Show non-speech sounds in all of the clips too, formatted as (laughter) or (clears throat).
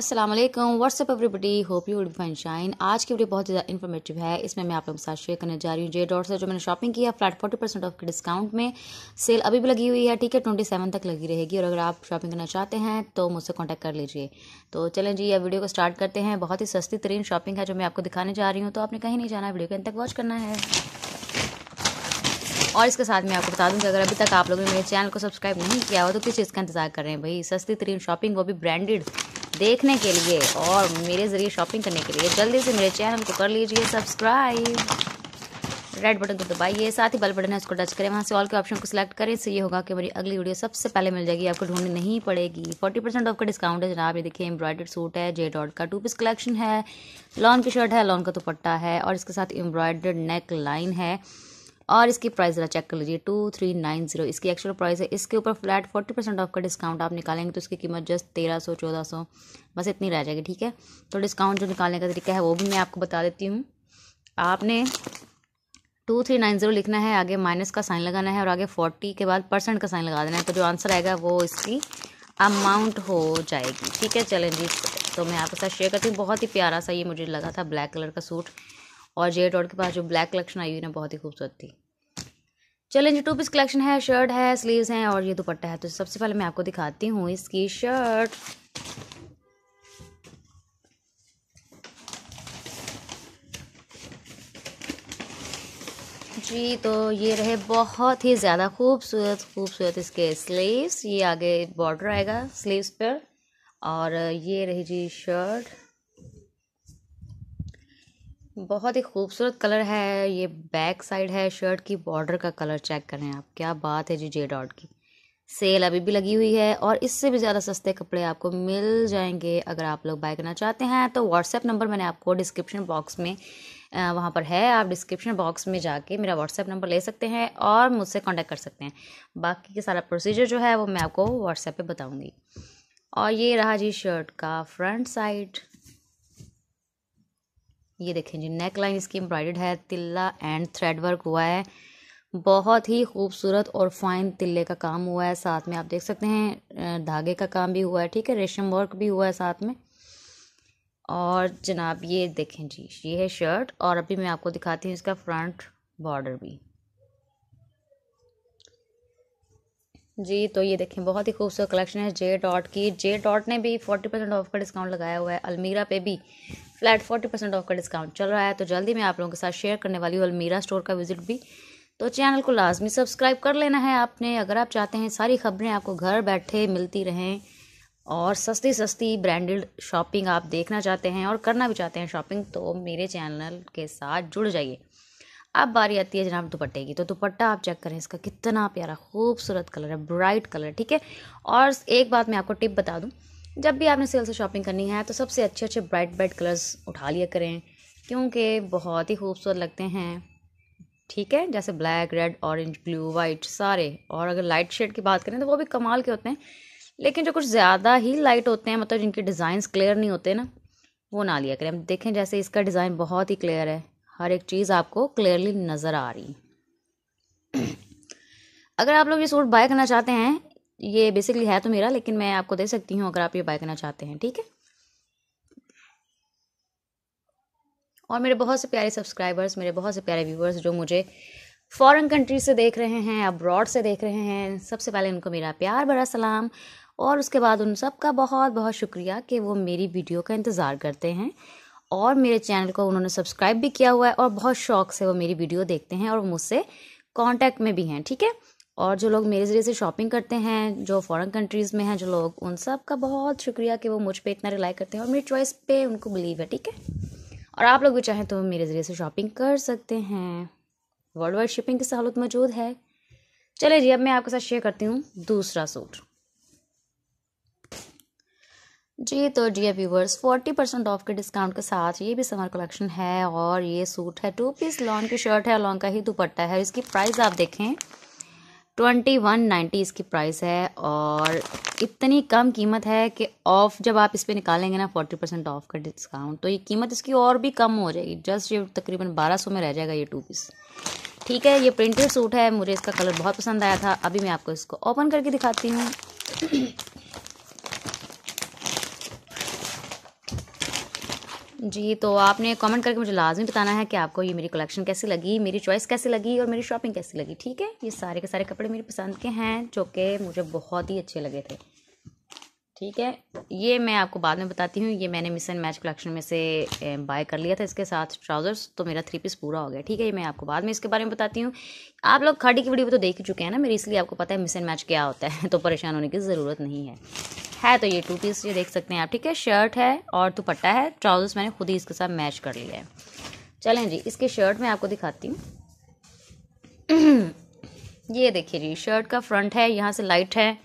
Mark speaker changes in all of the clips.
Speaker 1: Aslam what's up everybody hope you would fine shine आज की video बहुत ज़्यादा इन्फॉर्मेटिव है इसमें मैं आप लोगों के साथ शेयर करने जा रही हूँ जे डॉट से जो मैंने शॉपिंग किया फ्लैट फोर्टी परसेंट ऑफ के डिस्काउंट में सेल अभी भी लगी हुई है ठीक है ट्वेंटी सेवन तक लगी रहेगी और अगर आप शॉपिंग करना चाहते हैं तो मुझसे कॉन्टैक्ट कर लीजिए तो चलें जी यह वीडियो को स्टार्ट करते हैं बहुत ही सस्ती तरीन शॉपिंग है जो मैं आपको दिखाने जा रही हूँ तो आपने कहीं नहीं जाना वीडियो के अंत तक वॉच करना है और इसके साथ मैं आपको बता दूं कि अगर अभी तक आप लोगों ने मेरे चैनल को सब्सक्राइब नहीं किया हो तो किस चीज़ का इंतजार कर रहे हैं भाई सस्ती तरीन शॉपिंग वो भी ब्रांडेड देखने के लिए और मेरे ज़रिए शॉपिंग करने के लिए जल्दी से मेरे चैनल को कर लीजिए सब्सक्राइब रेड बटन को दबाइए साथ ही बल बटन है उसको टच करें वहाँ से ऑल के ऑप्शन को सिलेक्ट करें इससे ये होगा कि मेरी अगली वीडियो सबसे पहले मिल जाएगी आपको ढूंढनी नहीं पड़ेगी फोर्टी परसेंट ऑफ का डिस्काउंट है जनाब ये देखिए एम्ब्रॉयडर्ड सूट है जे डॉट का टू पीस कलेक्शन है लॉन की शर्ट है लॉन का दुपट्टा है और इसके साथ एम्ब्रॉयडर्ड नेक लाइन है और इसकी प्राइस ज़रा चेक कर लीजिए टू थ्री नाइन जीरो इसकी एक्चुअल प्राइस है इसके ऊपर फ्लैट फोर्टी परसेंट ऑफ का डिस्काउंट आप निकालेंगे तो इसकी कीमत जस्ट तेरह सौ चौदह सौ बस इतनी रह जाएगी ठीक है तो डिस्काउंट जो निकालने का तरीका है वो भी मैं आपको बता देती हूँ आपने टू थ्री नाइन जीरो लिखना है आगे माइनस का साइन लगाना है और आगे फोर्टी के बाद परसेंट का साइन लगा देना है तो जो आंसर आएगा वो इसकी अमाउंट हो जाएगी ठीक है चलें जी तो मैं आपके साथ शेयर करती हूँ बहुत ही प्यारा सा ये मुझे लगा था ब्लैक कलर का सूट और जे डॉट के पास जो ब्लैक कलेक्शन आई हुई ना बहुत ही खूबसूरत थी चलें टू पीस कलेक्शन है शर्ट है स्लीव्स हैं और ये दुपट्टा है तो सबसे पहले मैं आपको दिखाती हूँ इसकी शर्ट जी तो ये रहे बहुत ही ज़्यादा खूबसूरत खूबसूरत इसके स्लीव्स ये आगे बॉर्डर आएगा स्लीव्स पर और ये रही जी शर्ट बहुत ही खूबसूरत कलर है ये बैक साइड है शर्ट की बॉर्डर का कलर चेक करें आप क्या बात है जी जे डॉट की सेल अभी भी लगी हुई है और इससे भी ज़्यादा सस्ते कपड़े आपको मिल जाएंगे अगर आप लोग बाय करना चाहते हैं तो व्हाट्सएप नंबर मैंने आपको डिस्क्रिप्शन बॉक्स में वहाँ पर है आप डिस्क्रिप्शन बॉक्स में जाके मेरा व्हाट्सएप नंबर ले सकते हैं और मुझसे कॉन्टैक्ट कर सकते हैं बाकी का सारा प्रोसीजर जो है वो मैं आपको व्हाट्सएप पर बताऊँगी और ये रहा जी शर्ट का फ्रंट साइड ये देखें जी नेक लाइन इसकी एम्ब्रॉयड है तिल्ला एंड थ्रेड वर्क हुआ है बहुत ही खूबसूरत और फाइन तिल्ले का काम हुआ है साथ में आप देख सकते हैं धागे का काम भी हुआ है ठीक है रेशम वर्क भी हुआ है साथ में और जनाब ये देखें जी ये है शर्ट और अभी मैं आपको दिखाती हूँ इसका फ्रंट बॉर्डर भी जी तो ये देखें बहुत ही खूबसूरत कलेक्शन है जे डॉट की जे डॉट ने भी फोर्टी परसेंट ऑफ का डिस्काउंट लगाया हुआ है अलमीरा पे भी फ्लैट फोर्टी परसेंट ऑफ का डिस्काउंट चल रहा है तो जल्दी मैं आप लोगों के साथ शेयर करने वाली हूँ अलमीरा स्टोर का विजिट भी तो चैनल को लाजमी सब्सक्राइब कर लेना है आपने अगर आप चाहते हैं सारी खबरें आपको घर बैठे मिलती रहें और सस्ती सस्ती ब्रांडेड शॉपिंग आप देखना चाहते हैं और करना भी चाहते हैं शॉपिंग तो मेरे चैनल के साथ जुड़ जाइए अब बारी आती है जनाब दुपट्टे की तो दुपट्टा आप चेक करें इसका कितना प्यारा खूबसूरत कलर है ब्राइट कलर ठीक है और एक बात मैं आपको टिप बता दूँ जब भी आपने सेल से शॉपिंग करनी है तो सबसे अच्छे अच्छे ब्राइट ब्राइट कलर्स उठा लिया करें क्योंकि बहुत ही खूबसूरत लगते हैं ठीक है जैसे black red orange blue white सारे और अगर लाइट शेड की बात करें तो वो भी कमाल के होते हैं लेकिन जो कुछ ज़्यादा ही लाइट होते हैं मतलब जिनके डिज़ाइंस क्लियर नहीं होते ना वो ना लिया करें हम देखें जैसे इसका डिज़ाइन बहुत ही क्लियर है हर एक चीज़ आपको क्लियरली नज़र आ रही अगर आप लोग ये सूट बाय करना चाहते हैं ये बेसिकली है तो मेरा लेकिन मैं आपको दे सकती हूँ अगर आप ये बाय करना चाहते हैं ठीक है और मेरे बहुत से प्यारे सब्सक्राइबर्स मेरे बहुत से प्यारे व्यूवर्स जो मुझे फॉरेन कंट्री से देख रहे हैं अब्रॉड से देख रहे हैं सबसे पहले उनको मेरा प्यार बड़ा सलाम और उसके बाद उन सबका बहुत बहुत शुक्रिया कि वो मेरी वीडियो का इंतज़ार करते हैं और मेरे चैनल को उन्होंने सब्सक्राइब भी किया हुआ है और बहुत शौक से वो मेरी वीडियो देखते हैं और मुझसे कॉन्टैक्ट में भी हैं ठीक है और जो लोग मेरे ज़रिए से शॉपिंग करते हैं जो फॉरेन कंट्रीज़ में हैं जो लोग उन सब का बहुत शुक्रिया कि वो मुझ पर इतना रिलाई करते हैं और मेरी चॉइस पे उनको बिलीव है ठीक है और आप लोग भी चाहें तो मेरे ज़रिए से शॉपिंग कर सकते हैं वर्ल्ड वाइड शिपिंग की सहूलत मौजूद है चले जी अब मैं आपके साथ शेयर करती हूँ दूसरा सूट जी तो डियर व्यूवर्स 40 परसेंट ऑफ के डिस्काउंट के साथ ये भी समर कलेक्शन है और ये सूट है टू पीस लॉन्ग की शर्ट है लॉन्ग का ही दुपट्टा है इसकी प्राइस आप देखें ट्वेंटी वन नाइन्टी इसकी प्राइस है और इतनी कम कीमत है कि ऑफ़ जब आप इस पर निकालेंगे ना फोर्टी परसेंट ऑफ का डिस्काउंट तो ये कीमत इसकी और भी कम हो जाएगी जस्ट ये तकरीबन बारह सौ में रह जाएगा ये टू पीस ठीक है ये प्रिंटेड सूट है मुझे इसका कलर बहुत पसंद आया था अभी मैं आपको इसको ओपन करके दिखाती हूँ जी तो आपने कमेंट करके मुझे लाजमी बताना है कि आपको ये मेरी कलेक्शन कैसी लगी मेरी चॉइस कैसी लगी और मेरी शॉपिंग कैसी लगी ठीक है ये सारे के सारे कपड़े मेरी पसंद के हैं जो कि मुझे बहुत ही अच्छे लगे थे ठीक है ये मैं आपको बाद में बताती हूँ ये मैंने मिस एंड मैच कलेक्शन में से बाय कर लिया था इसके साथ ट्राउज़र्स तो मेरा थ्री पीस पूरा हो गया ठीक है ये मैं आपको बाद में इसके बारे में बताती हूँ आप लोग खाड़ी की वीडियो तो देख ही चुके हैं ना मेरे इसलिए आपको पता है मिस एंड मैच क्या होता है (laughs) तो परेशान होने की ज़रूरत नहीं है है तो ये टू पीस ये देख सकते हैं आप ठीक है शर्ट है और दुपट्टा है ट्राउजर्स मैंने खुद ही इसके साथ मैच कर लिया है चलें जी इसके शर्ट में आपको दिखाती हूँ (clears throat) ये देखिए जी शर्ट का फ्रंट है यहाँ से लाइट है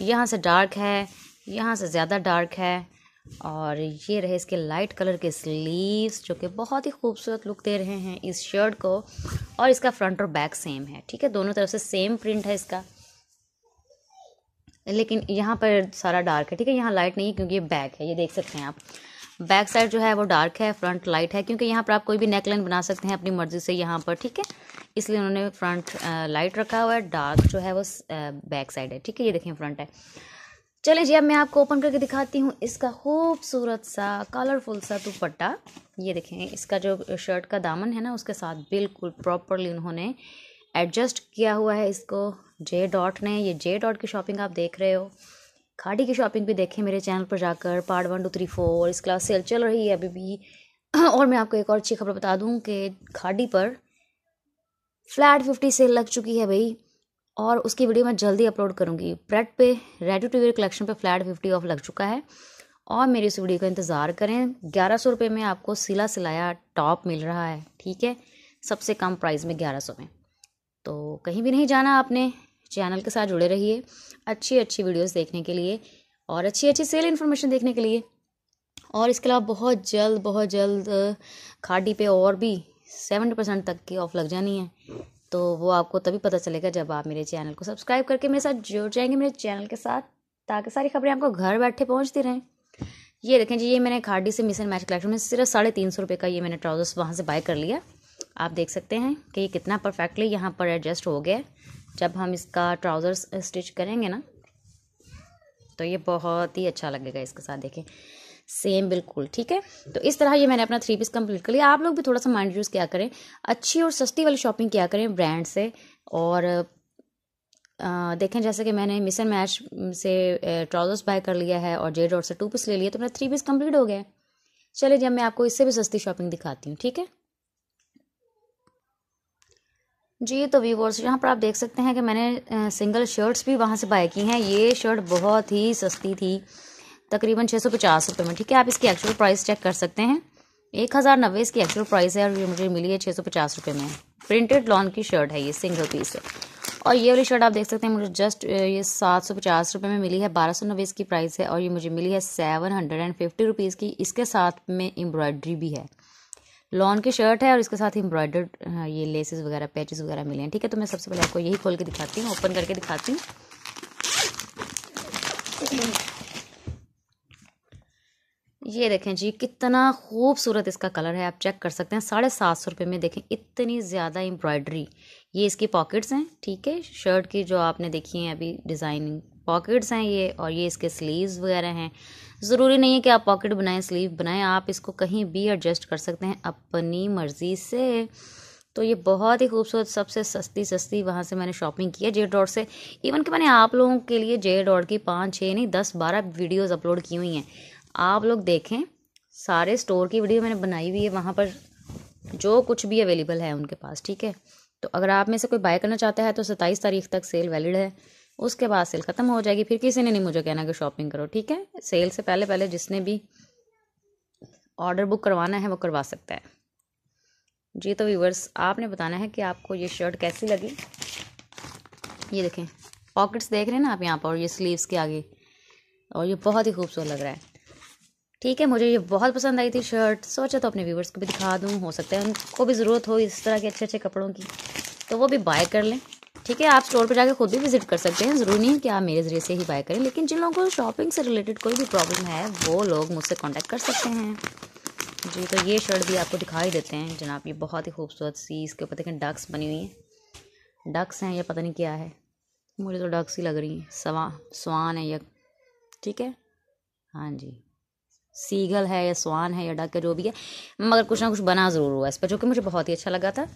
Speaker 1: यहाँ से डार्क है यहाँ से ज़्यादा डार्क है और ये रहे इसके लाइट कलर के स्लीव्स जो कि बहुत ही खूबसूरत लुक दे रहे हैं इस शर्ट को और इसका फ्रंट और बैक सेम है ठीक है दोनों तरफ से सेम प्रिंट है इसका लेकिन यहाँ पर सारा डार्क है ठीक है यहाँ लाइट नहीं है क्योंकि ये बैक है ये देख सकते हैं आप बैक साइड जो है वो डार्क है फ्रंट लाइट है क्योंकि यहाँ पर आप कोई भी नेकलाइन बना सकते हैं अपनी मर्जी से यहाँ पर ठीक है इसलिए उन्होंने फ्रंट लाइट रखा हुआ है डार्क जो है वो बैक साइड है ठीक है ये देखें फ्रंट है चले जी अब मैं आपको ओपन करके दिखाती हूँ इसका खूबसूरत सा कलरफुल सा दुपट्टा ये देखें इसका जो शर्ट का दामन है ना उसके साथ बिल्कुल प्रॉपरली उन्होंने एडजस्ट किया हुआ है इसको जे डॉट ने ये जे डॉट की शॉपिंग आप देख रहे हो खाड़ी की शॉपिंग भी देखें मेरे चैनल पर जाकर part one two three four इस क्लास सेल चल रही है अभी भी (clears throat) और मैं आपको एक और अच्छी खबर बता दूं कि खाड़ी पर फ्लैट फिफ्टी सेल लग चुकी है भाई और उसकी वीडियो मैं जल्दी अपलोड करूँगी ब्रेड पे टू वेयर कलेक्शन पे फ्लैट फिफ्टी ऑफ लग चुका है और मेरी उस वीडियो का इंतज़ार करें ग्यारह सौ रुपये में आपको सिला सिलाया टॉप मिल रहा है ठीक है सबसे कम प्राइस में ग्यारह सौ में तो कहीं भी नहीं जाना आपने चैनल के साथ जुड़े रहिए अच्छी अच्छी वीडियोस देखने के लिए और अच्छी अच्छी सेल इन्फॉर्मेशन देखने के लिए और इसके अलावा बहुत जल्द बहुत जल्द खाटी पे और भी सेवेंटी परसेंट तक की ऑफ लग जानी है तो वो आपको तभी पता चलेगा जब आप मेरे चैनल को सब्सक्राइब करके मेरे साथ जुड़ जाएंगे मेरे चैनल के साथ ताकि सारी खबरें आपको घर बैठे पहुँचती रहें ये देखें जी ये मैंने खाडी से मिसन मैच कलेक्शन में सिर्फ साढ़े तीन सौ रुपये का ये मैंने ट्राउजर्स वहाँ से बाय कर लिया आप देख सकते हैं कि ये कितना परफेक्टली यहाँ पर एडजस्ट हो गया जब हम इसका ट्राउज़र्स स्टिच करेंगे ना तो ये बहुत ही अच्छा लगेगा इसके साथ देखें सेम बिल्कुल ठीक है तो इस तरह ये मैंने अपना थ्री पीस कंप्लीट कर लिया आप लोग भी थोड़ा सा माइंड यूज़ किया करें अच्छी और सस्ती वाली शॉपिंग किया करें ब्रांड से और आ, देखें जैसे कि मैंने मिसन मैच से ट्राउज़र्स बाय कर लिया है और जे डॉट से टू पीस ले लिया तो मेरा थ्री पीस कंप्लीट हो गया है चलिए जब मैं आपको इससे भी सस्ती शॉपिंग दिखाती हूँ ठीक है जी तो व्यूवर्स यहाँ पर आप देख सकते हैं कि मैंने सिंगल शर्ट्स भी वहाँ से बाय की हैं ये शर्ट बहुत ही सस्ती थी तकरीबन छः सौ पचास रुपये में ठीक है आप इसकी एक्चुअल प्राइस चेक कर सकते हैं एक हज़ार नब्बे इसकी एक्चुअल प्राइस है और ये मुझे मिली है छः सौ पचास रुपये में प्रिंटेड लॉन की शर्ट है ये सिंगल पीस है और ये वाली शर्ट आप देख सकते हैं मुझे जस्ट ये सात सौ पचास रुपये में मिली है बारह सौ नब्बे इसकी प्राइस है और ये मुझे मिली है seven hundred and fifty rupees की इसके साथ में एम्ब्रॉयड्री भी है लॉन की शर्ट है और इसके साथ एम्ब्रॉयडर्ड ये लेसेस वगैरह पैचेस वगैरह मिले हैं ठीक है तो मैं सबसे पहले आपको यही खोल के दिखाती हूँ ओपन करके दिखाती हूँ ये देखें जी कितना खूबसूरत इसका कलर है आप चेक कर सकते हैं साढ़े सात सौ रुपये में देखें इतनी ज़्यादा एम्ब्रॉयडरी ये इसकी पॉकेट्स हैं ठीक है शर्ट की जो आपने देखी है अभी डिज़ाइनिंग पॉकेट्स हैं ये और ये इसके स्लीव्स वगैरह हैं ज़रूरी नहीं है कि आप पॉकेट बनाएं स्लीव बनाएं आप इसको कहीं भी एडजस्ट कर सकते हैं अपनी मर्ज़ी से तो ये बहुत ही खूबसूरत सबसे सस्ती सस्ती वहाँ से मैंने शॉपिंग की है जे डॉट से इवन कि मैंने आप लोगों के लिए जे डॉट की पाँच छः नहीं दस बारह वीडियोस अपलोड की हुई हैं आप लोग देखें सारे स्टोर की वीडियो मैंने बनाई हुई है वहाँ पर जो कुछ भी अवेलेबल है उनके पास ठीक है तो अगर आप में से कोई बाय करना चाहता है तो सत्ताईस तारीख तक सेल वैलिड है उसके बाद सेल ख़त्म हो जाएगी फिर किसी ने नहीं मुझे कहना कि शॉपिंग करो ठीक है सेल से पहले पहले जिसने भी ऑर्डर बुक करवाना है वो करवा सकता है जी तो व्यूवर्स आपने बताना है कि आपको ये शर्ट कैसी लगी ये देखें पॉकेट्स देख रहे हैं ना आप यहाँ पर और ये स्लीव्स के आगे और ये बहुत ही खूबसूरत लग रहा है ठीक है मुझे ये बहुत पसंद आई थी शर्ट सोचा तो अपने व्यूवर्स को भी दिखा दूँ हो सकता है उनको भी ज़रूरत हो इस तरह के अच्छे अच्छे कपड़ों की तो वो भी बाय कर लें ठीक है आप स्टोर पर जाकर खुद भी विजिट कर सकते हैं ज़रूरी नहीं है कि आप मेरे ज़रिए से ही बाय करें लेकिन जिन लोगों को शॉपिंग से रिलेटेड कोई भी प्रॉब्लम है वो लोग मुझसे कॉन्टैक्ट कर सकते हैं जी तो ये शर्ट भी आपको दिखाई देते हैं जनाब ये बहुत ही खूबसूरत सी इसके ऊपर देखें डक्स बनी हुई हैं डक्स हैं या पता नहीं क्या है मुझे तो डक्स ही लग रही हैं सवा स्वान है या ठीक है हाँ जी सीगल है या स्वान है या डक है जो भी है मगर कुछ ना कुछ बना ज़रूर हुआ इस पर जो कि मुझे बहुत ही अच्छा लगा था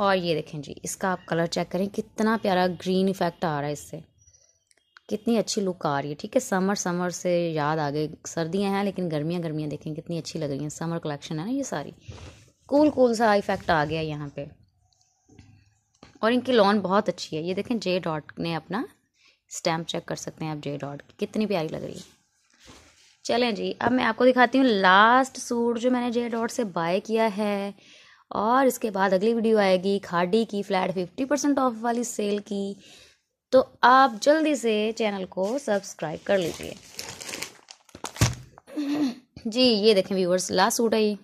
Speaker 1: और ये देखें जी इसका आप कलर चेक करें कितना प्यारा ग्रीन इफेक्ट आ रहा है इससे कितनी अच्छी लुक आ रही है ठीक है समर समर से याद आ गई सर्दियाँ हैं लेकिन गर्मियाँ गर्मियाँ देखें कितनी अच्छी लग रही हैं समर कलेक्शन है ना ये सारी कूल कूल सा इफेक्ट आ गया यहाँ पे और इनकी लॉन बहुत अच्छी है ये देखें जे डॉट ने अपना स्टैम्प चेक कर सकते हैं आप जे डॉट की कितनी प्यारी लग रही है चलें जी अब मैं आपको दिखाती हूँ लास्ट सूट जो मैंने जे डॉट से बाय किया है और इसके बाद अगली वीडियो आएगी खाडी की फ्लैट फिफ्टी परसेंट ऑफ वाली सेल की तो आप जल्दी से चैनल को सब्सक्राइब कर लीजिए जी ये देखें व्यूवर्स लास्ट सूट है ये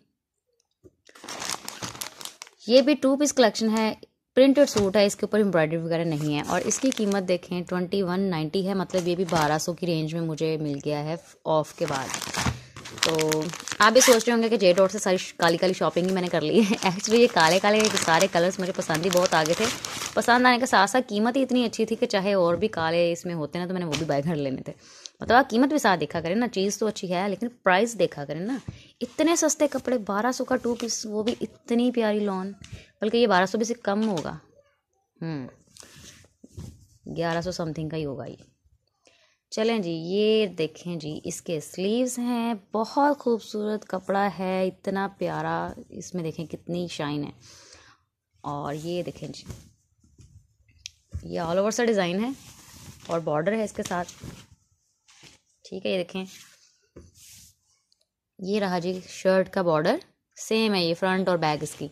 Speaker 1: ये भी टू पीस कलेक्शन है प्रिंटेड सूट है इसके ऊपर एम्ब्रॉयडरी वगैरह नहीं है और इसकी कीमत देखें ट्वेंटी वन नाइन्टी है मतलब ये भी बारह सौ की रेंज में मुझे मिल गया है ऑफ के बाद तो आप भी सोच रहे होंगे कि जे डॉट से सारी काली काली शॉपिंग ही मैंने कर ली है (laughs) एक्चुअली ये काले काले सारे कलर्स मुझे पसंद ही बहुत आगे थे पसंद आने के साथ साथ कीमत ही इतनी अच्छी थी कि चाहे और भी काले इसमें होते ना तो मैंने वो भी बाय घर लेने थे मतलब आप कीमत भी साथ देखा करें ना चीज़ तो अच्छी है लेकिन प्राइस देखा करें ना इतने सस्ते कपड़े बारह सौ का टू पीस वो भी इतनी प्यारी लॉन बल्कि ये बारह सौ भी से कम होगा हम्म, ग्यारह सौ समथिंग का ही होगा ये चलें जी ये देखें जी इसके स्लीव्स हैं बहुत खूबसूरत कपड़ा है इतना प्यारा इसमें देखें कितनी शाइन है और ये देखें जी ये ऑल ओवर सा डिज़ाइन है और बॉर्डर है इसके साथ ठीक है ये देखें ये रहा जी शर्ट का बॉर्डर सेम है ये फ्रंट और बैक इसकी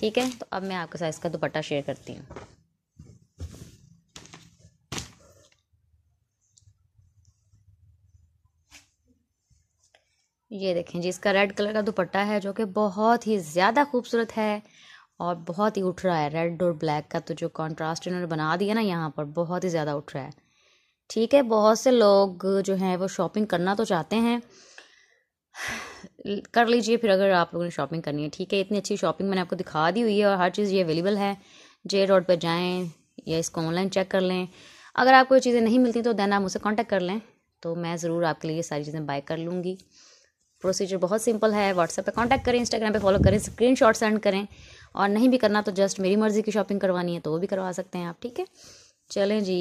Speaker 1: ठीक है तो अब मैं आपके साथ इसका दुपट्टा शेयर करती हूँ ये देखें जी इसका रेड कलर का दुपट्टा है जो कि बहुत ही ज़्यादा खूबसूरत है और बहुत ही उठ रहा है रेड और ब्लैक का तो जो कॉन्ट्रास्ट इन्होंने बना दिया ना यहाँ पर बहुत ही ज़्यादा उठ रहा है ठीक है बहुत से लोग जो हैं वो शॉपिंग करना तो चाहते हैं कर लीजिए फिर अगर आप लोगों ने शॉपिंग करनी है ठीक है इतनी अच्छी शॉपिंग मैंने आपको दिखा दी हुई है और हर चीज़ ये अवेलेबल है जे रोड पर जाएँ या इसको ऑनलाइन चेक कर लें अगर आपको ये चीज़ें नहीं मिलती तो देन आप मुझसे कॉन्टैक्ट कर लें तो मैं ज़रूर आपके लिए सारी चीज़ें बाय कर लूँगी प्रोसीजर बहुत सिंपल है व्हाट्सएप पे कांटेक्ट करें इंस्टाग्राम पे फॉलो करें स्क्रीन शॉट सेंड करें और नहीं भी करना तो जस्ट मेरी मर्ज़ी की शॉपिंग करवानी है तो वो भी करवा सकते हैं आप ठीक है चलें जी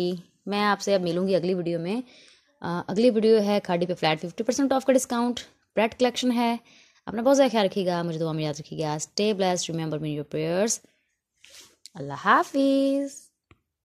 Speaker 1: मैं आपसे अब मिलूंगी अगली वीडियो में आ, अगली वीडियो है खाड़ी पे फ्लैट फिफ्टी परसेंट ऑफ का डिस्काउंट ब्रेड कलेक्शन है अपना बहुत ज़्यादा ख्याल रखिएगा मुझे दुआ में याद रखिएगा stay blessed remember me in your prayers अल्लाह हाफिज़